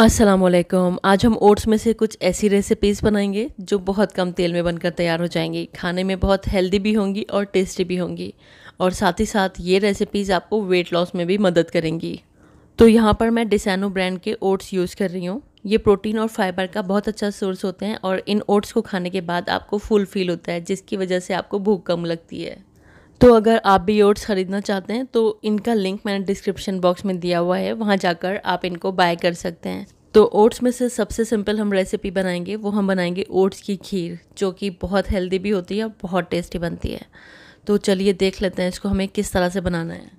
असलम आज हम ओट्स में से कुछ ऐसी रेसिपीज़ बनाएंगे जो बहुत कम तेल में बनकर तैयार हो जाएंगी खाने में बहुत हेल्दी भी होंगी और टेस्टी भी होंगी और साथ ही साथ ये रेसिपीज़ आपको वेट लॉस में भी मदद करेंगी तो यहाँ पर मैं डिसैनो ब्रांड के ओट्स यूज़ कर रही हूँ ये प्रोटीन और फाइबर का बहुत अच्छा सोर्स होते हैं और इन ओट्स को खाने के बाद आपको फुल फील होता है जिसकी वजह से आपको भूख कम लगती है तो अगर आप भी ओट्स ख़रीदना चाहते हैं तो इनका लिंक मैंने डिस्क्रिप्शन बॉक्स में दिया हुआ है वहाँ जाकर आप इनको बाय कर सकते हैं तो ओट्स में से सबसे सिंपल हम रेसिपी बनाएंगे वो हम बनाएंगे ओट्स की खीर जो कि बहुत हेल्दी भी होती है और बहुत टेस्टी बनती है तो चलिए देख लेते हैं इसको हमें किस तरह से बनाना है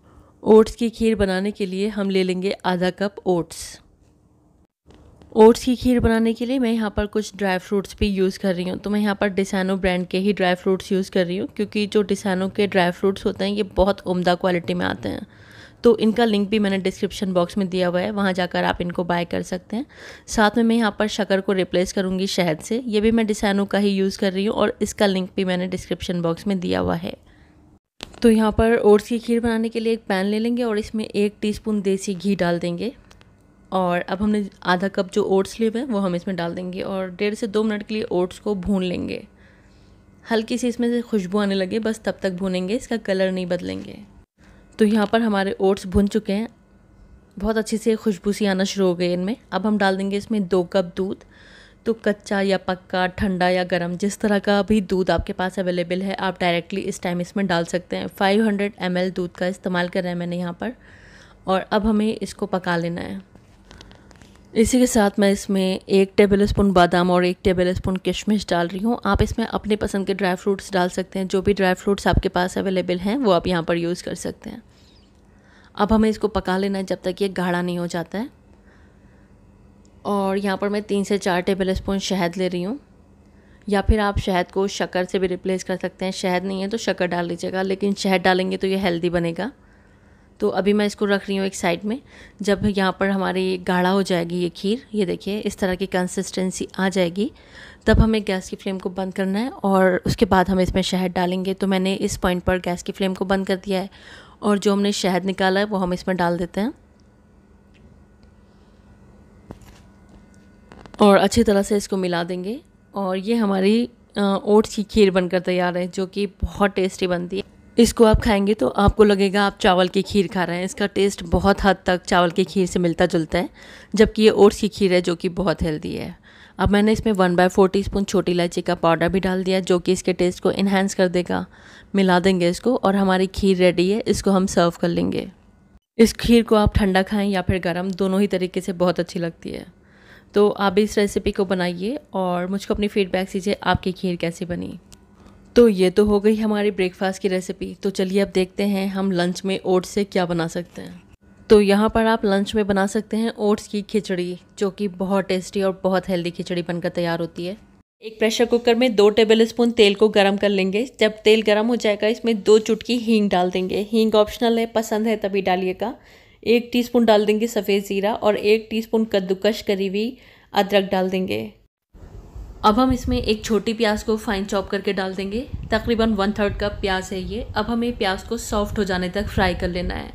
ओट्स की खीर बनाने के लिए हम ले लेंगे आधा कप ओट्स ओट्स की खीर बनाने के लिए मैं यहाँ पर कुछ ड्राई फ्रूट्स भी यूज़ कर रही हूँ तो मैं यहाँ पर डिसानो ब्रांड के ही ड्राई फ्रूट्स यूज़ कर रही हूँ क्योंकि जो डिसानो के ड्राई फ्रूट्स होते हैं ये बहुत उम्दा क्वालिटी में आते हैं तो इनका लिंक भी मैंने डिस्क्रिप्शन बॉक्स में दिया हुआ है वहाँ जाकर आप इनको बाय कर सकते हैं साथ में मैं यहाँ पर शकर को रिप्लेस करूँगी शहद से ये भी मैं डिसानो का ही यूज़ कर रही हूँ और इसका लिंक भी मैंने डिस्क्रिप्शन बॉक्स में दिया हुआ है तो यहाँ पर ओट्स की खीर बनाने के लिए एक पैन ले लेंगे और इसमें एक टीस्पून देसी घी डाल देंगे और अब हमने आधा कप जो ओट्स लिए हुए हैं वो हम इसमें डाल देंगे और डेढ़ से दो मिनट के लिए ओट्स को भून लेंगे हल्की सी इसमें से खुशबू आने लगे बस तब तक भूनेंगे इसका कलर नहीं बदलेंगे तो यहाँ पर हमारे ओट्स भुन चुके हैं बहुत अच्छी से खुशबू सी आना शुरू हो गई इनमें अब हम डाल देंगे इसमें दो कप दूध तो कच्चा या पक्का ठंडा या गर्म जिस तरह का भी दूध आपके पास अवेलेबल है आप डायरेक्टली इस टाइम इसमें डाल सकते हैं 500 ml दूध का इस्तेमाल कर रहे हैं मैंने यहाँ पर और अब हमें इसको पका लेना है इसी के साथ मैं इसमें एक टेबल स्पून बादाम और एक टेबल स्पून किशमिश डाल रही हूँ आप इसमें अपने पसंद के ड्राई फ्रूट्स डाल सकते हैं जो भी ड्राई फ्रूट्स आपके पास अवेलेबल हैं वो आप यहाँ पर यूज़ कर सकते हैं अब हमें इसको पका लेना है जब तक ये गाढ़ा नहीं हो जाता है और यहाँ पर मैं तीन से चार टेबल स्पून शहद ले रही हूँ या फिर आप शहद को शक्कर से भी रिप्लेस कर सकते हैं शहद नहीं है तो शक्कर डाल लीजिएगा लेकिन शहद डालेंगे तो ये हेल्दी बनेगा तो अभी मैं इसको रख रही हूँ एक साइड में जब यहाँ पर हमारी गाढ़ा हो जाएगी ये खीर ये देखिए इस तरह की कंसिस्टेंसी आ जाएगी तब हमें गैस की फ्लेम को बंद करना है और उसके बाद हम इसमें शहद डालेंगे तो मैंने इस पॉइंट पर गैस की फ्लेम को बंद कर दिया है और जो हमने शहद निकाला है वो हम इसमें डाल देते हैं और अच्छी तरह से इसको मिला देंगे और ये हमारी ओट्स की खीर बनकर तैयार है जो कि बहुत टेस्टी बनती है इसको आप खाएंगे तो आपको लगेगा आप चावल की खीर खा रहे हैं इसका टेस्ट बहुत हद तक चावल की खीर से मिलता जुलता है जबकि ये ओट्स की खीर है जो कि बहुत हेल्दी है अब मैंने इसमें one by four teaspoon छोटी इलायची का पाउडर भी डाल दिया जो कि इसके टेस्ट को इन्हेंस कर देगा मिला देंगे इसको और हमारी खीर रेडी है इसको हम सर्व कर लेंगे इस खीर को आप ठंडा खाएं या फिर गर्म दोनों ही तरीके से बहुत अच्छी लगती है तो आप इस रेसिपी को बनाइए और मुझको अपनी फीडबैक दीजिए आपकी खीर कैसी बनी तो ये तो हो गई हमारी ब्रेकफास्ट की रेसिपी तो चलिए अब देखते हैं हम लंच में ओट्स से क्या बना सकते हैं तो यहाँ पर आप लंच में बना सकते हैं ओट्स की खिचड़ी जो कि बहुत टेस्टी और बहुत हेल्दी खिचड़ी बनकर तैयार होती है एक प्रेशर कुकर में दो टेबल स्पून तेल को गर्म कर लेंगे जब तेल गर्म हो जाएगा इसमें दो चुटकी हींग डाल देंगे हींग ऑप्शनल है पसंद है तभी डालिएगा एक टीस्पून डाल देंगे सफ़ेद ज़ीरा और एक टीस्पून कद्दूकश करी हुई अदरक डाल देंगे अब हम इसमें एक छोटी प्याज को फाइन चॉप करके डाल देंगे तकरीबन वन थर्ड कप प्याज है ये अब हमें प्याज को सॉफ्ट हो जाने तक फ्राई कर लेना है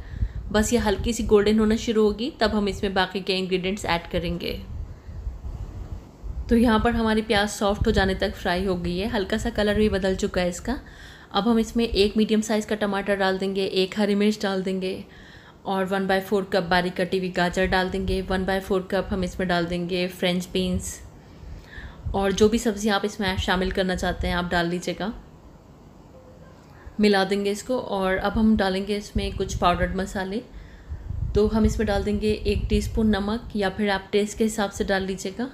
बस ये हल्की सी गोल्डन होना शुरू होगी तब हम इसमें बाकी के इंग्रेडिएंट्स ऐड करेंगे तो यहाँ पर हमारी प्याज सॉफ्ट हो जाने तक फ्राई हो गई है हल्का सा कलर भी बदल चुका है इसका अब हम इसमें एक मीडियम साइज़ का टमाटर डाल देंगे एक हरी मिर्च डाल देंगे और वन बाय फोर कप बारीक कटी हुई गाजर डाल देंगे वन बाय फोर कप हम इसमें डाल देंगे फ्रेंच बीन्स और जो भी सब्ज़ी आप इसमें शामिल करना चाहते हैं आप डाल लीजिएगा मिला देंगे इसको और अब हम डालेंगे इसमें कुछ पाउडर्ड मसाले तो हम इसमें डाल देंगे एक टीस्पून नमक या फिर आप टेस्ट के हिसाब से डाल लीजिएगा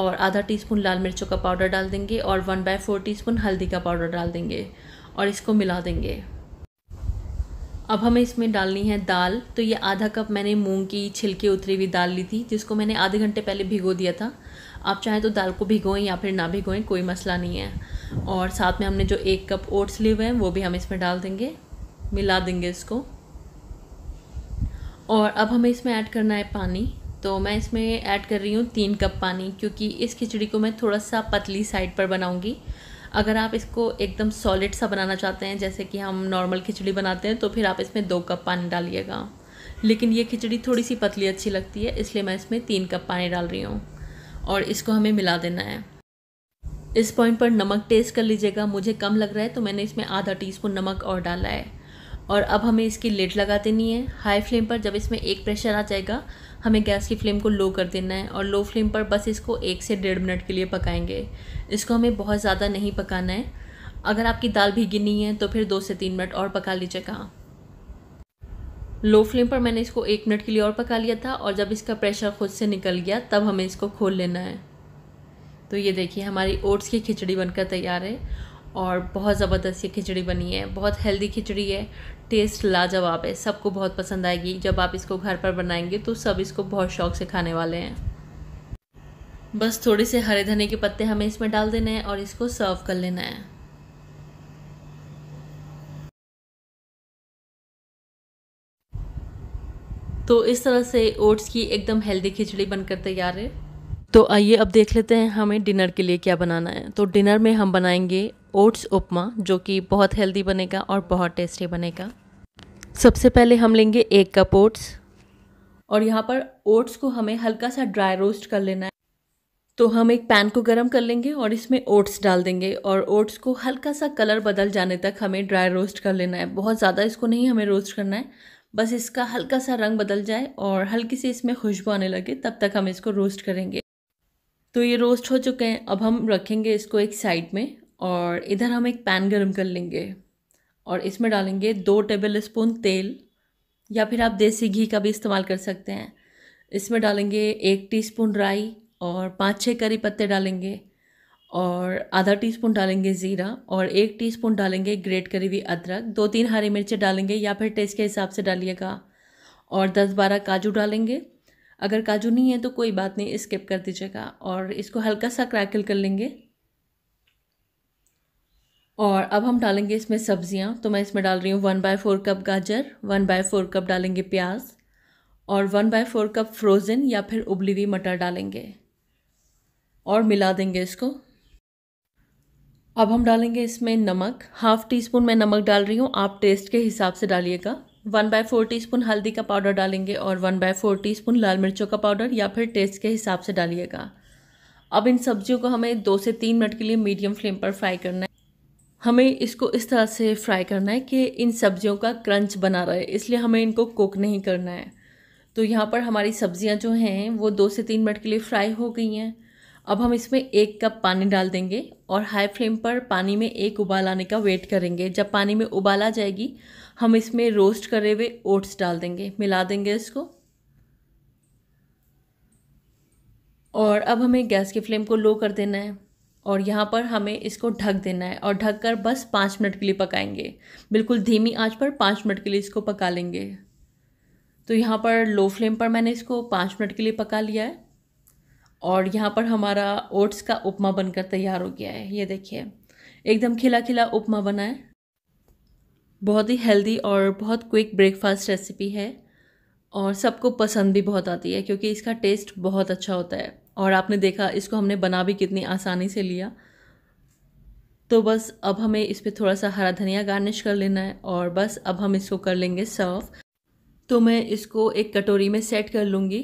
और आधा टीस्पून लाल मिर्चों का पाउडर डाल देंगे और वन बाय फोर टी हल्दी का पाउडर डाल देंगे और इसको मिला देंगे अब हमें इसमें डालनी है दाल तो ये आधा कप मैंने मूंग की छिलके उतरी हुई दाल ली थी जिसको मैंने आधे घंटे पहले भिगो दिया था आप चाहें तो दाल को भिगोएं या फिर ना भिगोएं कोई मसला नहीं है और साथ में हमने जो एक कप ओट्स लिए हुए हैं वो भी हम इसमें डाल देंगे मिला देंगे इसको और अब हमें इसमें ऐड करना है पानी तो मैं इसमें ऐड कर रही हूँ तीन कप पानी क्योंकि इस खिचड़ी को मैं थोड़ा सा पतली साइड पर बनाऊँगी अगर आप इसको एकदम सॉलिड सा बनाना चाहते हैं जैसे कि हम नॉर्मल खिचड़ी बनाते हैं तो फिर आप इसमें दो कप पानी डालिएगा लेकिन ये खिचड़ी थोड़ी सी पतली अच्छी लगती है इसलिए मैं इसमें तीन कप पानी डाल रही हूँ और इसको हमें मिला देना है इस पॉइंट पर नमक टेस्ट कर लीजिएगा मुझे कम लग रहा है तो मैंने इसमें आधा टीस्पून नमक और डाला है और अब हमें इसकी लेट लगा देनी है हाई फ्लेम पर जब इसमें एक प्रेशर आ जाएगा हमें गैस की फ्लेम को लो कर देना है और लो फ्लेम पर बस इसको एक से डेढ़ मिनट के लिए पकाएंगे इसको हमें बहुत ज़्यादा नहीं पकाना है अगर आपकी दाल भीगी नहीं है तो फिर दो से तीन मिनट और पका लीजिएगा लो फ्लेम पर मैंने इसको एक मिनट के लिए और पका लिया था और जब इसका प्रेशर खुद से निकल गया तब हमें इसको खोल लेना है तो ये देखिए हमारी ओट्स की खिचड़ी बनकर तैयार है और बहुत ज़बरदस्त ये खिचड़ी बनी है बहुत हेल्दी खिचड़ी है टेस्ट लाजवाब है सबको बहुत पसंद आएगी जब आप इसको घर पर बनाएंगे तो सब इसको बहुत शौक से खाने वाले हैं बस थोड़े से हरे धने के पत्ते हमें इसमें डाल देने हैं और इसको सर्व कर लेना है तो इस तरह से ओट्स की एकदम हेल्दी खिचड़ी बनकर तैयार है तो आइए अब देख लेते हैं हमें डिनर के लिए क्या बनाना है तो डिनर में हम बनाएंगे ओट्स उपमा जो कि बहुत हेल्दी बनेगा और बहुत टेस्टी बनेगा सबसे पहले हम लेंगे एक कप ओट्स और यहाँ पर ओट्स को हमें हल्का सा ड्राई रोस्ट कर लेना है तो हम एक पैन को गर्म कर लेंगे और इसमें ओट्स डाल देंगे और ओट्स को हल्का सा कलर बदल जाने तक हमें ड्राई रोस्ट कर लेना है बहुत ज़्यादा इसको नहीं हमें रोस्ट करना है बस इसका हल्का सा रंग बदल जाए और हल्की सी इसमें खुशबू आने लगे तब तक हम इसको रोस्ट करेंगे तो ये रोस्ट हो चुके हैं अब हम रखेंगे इसको एक साइड में और इधर हम एक पैन गरम कर लेंगे और इसमें डालेंगे दो टेबल स्पून तेल या फिर आप देसी घी का भी इस्तेमाल कर सकते हैं इसमें डालेंगे एक टीस्पून राई और पाँच छः करी पत्ते डालेंगे और आधा टीस्पून डालेंगे ज़ीरा और एक टीस्पून डालेंगे ग्रेट करी हुई अदरक दो तीन हरी मिर्चें डालेंगे या फिर टेस्ट के हिसाब से डालिएगा और दस बारह काजू डालेंगे अगर काजू नहीं है तो कोई बात नहीं स्किप कर दीजिएगा और इसको हल्का सा क्रैकल कर लेंगे और अब हम डालेंगे इसमें सब्जियां तो मैं इसमें डाल रही हूँ वन बाय फोर कप गाजर वन बाय फोर कप डालेंगे प्याज और one by four cup frozen या फिर उबली हुई मटर डालेंगे और मिला देंगे इसको अब हम डालेंगे इसमें नमक हाफ़ टी स्पून मैं नमक डाल रही हूँ आप टेस्ट के हिसाब से डालिएगा वन बाय फोर टी हल्दी का पाउडर डालेंगे और वन बाय फोर टी लाल मिर्चों का पाउडर या फिर टेस्ट के हिसाब से डालिएगा अब इन सब्जियों को हमें दो से तीन मिनट के लिए मीडियम फ्लेम पर फ्राई करना है हमें इसको इस तरह से फ्राई करना है कि इन सब्जियों का क्रंच बना रहे इसलिए हमें इनको कुक नहीं करना है तो यहाँ पर हमारी सब्जियाँ जो हैं वो दो से तीन मिनट के लिए फ्राई हो गई हैं अब हम इसमें एक कप पानी डाल देंगे और हाई फ्लेम पर पानी में एक उबाल आने का वेट करेंगे जब पानी में उबाल आ जाएगी हम इसमें रोस्ट करे हुए ओट्स डाल देंगे मिला देंगे इसको और अब हमें गैस की फ्लेम को लो कर देना है और यहाँ पर हमें इसको ढक देना है और ढक कर बस पाँच मिनट के लिए पकाएंगे बिल्कुल धीमी आंच पर पाँच मिनट के लिए इसको पका लेंगे तो यहाँ पर लो फ्लेम पर मैंने इसको पाँच मिनट के लिए पका लिया है और यहाँ पर हमारा ओट्स का उपमा बनकर तैयार हो गया है ये देखिए एकदम खिला खिला उपमा बना है बहुत ही हेल्दी और बहुत क्विक ब्रेकफास्ट रेसिपी है और सबको पसंद भी बहुत आती है क्योंकि इसका टेस्ट बहुत अच्छा होता है और आपने देखा इसको हमने बना भी कितनी आसानी से लिया तो बस अब हमें इस पर थोड़ा सा हरा धनिया गार्निश कर लेना है और बस अब हम इसको कर लेंगे सर्व तो मैं इसको एक कटोरी में सेट कर लूँगी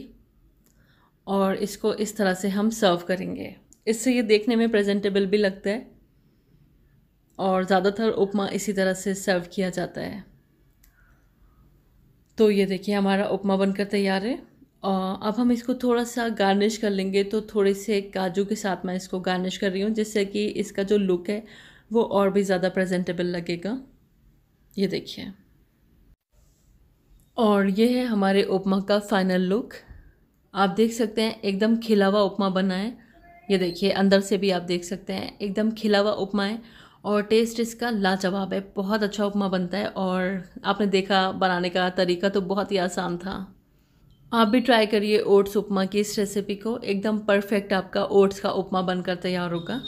और इसको इस तरह से हम सर्व करेंगे इससे ये देखने में प्रेजेंटेबल भी लगता है और ज़्यादातर उपमा इसी तरह से सर्व किया जाता है तो ये देखिए हमारा उपमा बनकर तैयार है और अब हम इसको थोड़ा सा गार्निश कर लेंगे तो थोड़े से काजू के साथ मैं इसको गार्निश कर रही हूँ जिससे कि इसका जो लुक है वो और भी ज़्यादा प्रेजेंटेबल लगेगा ये देखिए और ये है हमारे उपमा का फाइनल लुक आप देख सकते हैं एकदम खिला हुआ उपमा बना है ये देखिए अंदर से भी आप देख सकते हैं एकदम खिला हुआ उपमा है और टेस्ट इसका लाजवाब है बहुत अच्छा उपमा बनता है और आपने देखा बनाने का तरीका तो बहुत ही आसान था आप भी ट्राई करिए ओट्स उपमा की इस रेसिपी को एकदम परफेक्ट आपका ओट्स का उपमा बनकर तैयार होगा